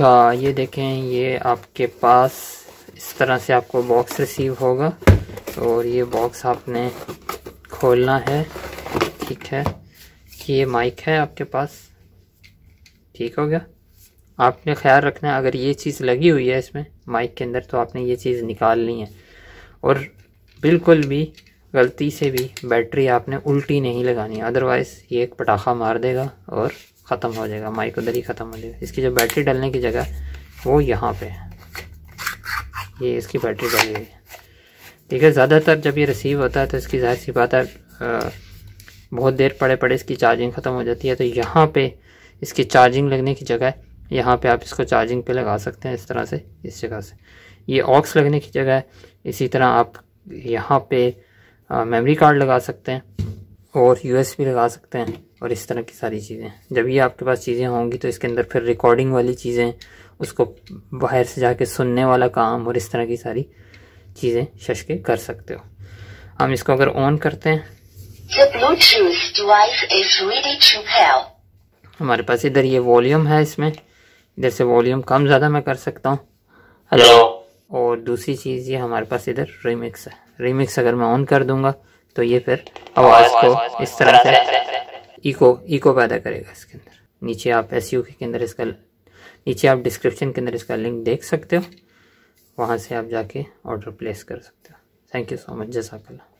अच्छा ये देखें ये आपके पास इस तरह से आपको बॉक्स रिसीव होगा और ये बॉक्स आपने खोलना है ठीक है ये माइक है आपके पास ठीक हो गया आपने ख्याल रखना है अगर ये चीज़ लगी हुई है इसमें माइक के अंदर तो आपने ये चीज़ निकालनी है और बिल्कुल भी गलती से भी बैटरी आपने उल्टी नहीं लगानी अदरवाइज़ ये एक पटाखा मार देगा और ख़त्म हो जाएगा माइक उधर ही ख़त्म हो जाएगा इसकी जो बैटरी डालने की जगह वो यहाँ पे है ये इसकी बैटरी डाली हुई है देखिए ज़्यादातर जब ये रिसीव होता है तो इसकी जाहिर सी बात है बहुत देर पड़े पड़े इसकी चार्जिंग ख़त्म हो जाती है तो यहाँ पे इसकी चार्जिंग लगने की जगह यहाँ पे आप इसको चार्जिंग पे लगा सकते हैं इस तरह से इस जगह से ये ऑक्स लगने की जगह इसी तरह आप यहाँ पे मेमोरी कार्ड लगा सकते हैं और यूएसबी लगा सकते हैं और इस तरह की सारी चीज़ें जब ये आपके पास चीज़ें होंगी तो इसके अंदर फिर रिकॉर्डिंग वाली चीज़ें उसको बाहर से जाके सुनने वाला काम और इस तरह की सारी चीज़ें शश के कर सकते हो हम इसको अगर ऑन करते हैं हमारे पास इधर ये वॉल्यूम है इसमें इधर से वॉल्यूम कम ज़्यादा मैं कर सकता हूँ हेलो और दूसरी चीज़ ये हमारे पास इधर रिमिक्स है रिमिक्स अगर मैं ऑन कर दूंगा तो ये फिर आवाज़ को इस तरह से इको इको पैदा करेगा इसके अंदर नीचे आप एस के अंदर इसका नीचे आप डिस्क्रिप्शन के अंदर इसका लिंक देख सकते हो वहाँ से आप जाके ऑर्डर प्लेस कर सकते हो थैंक यू सो मच जजाकल्ला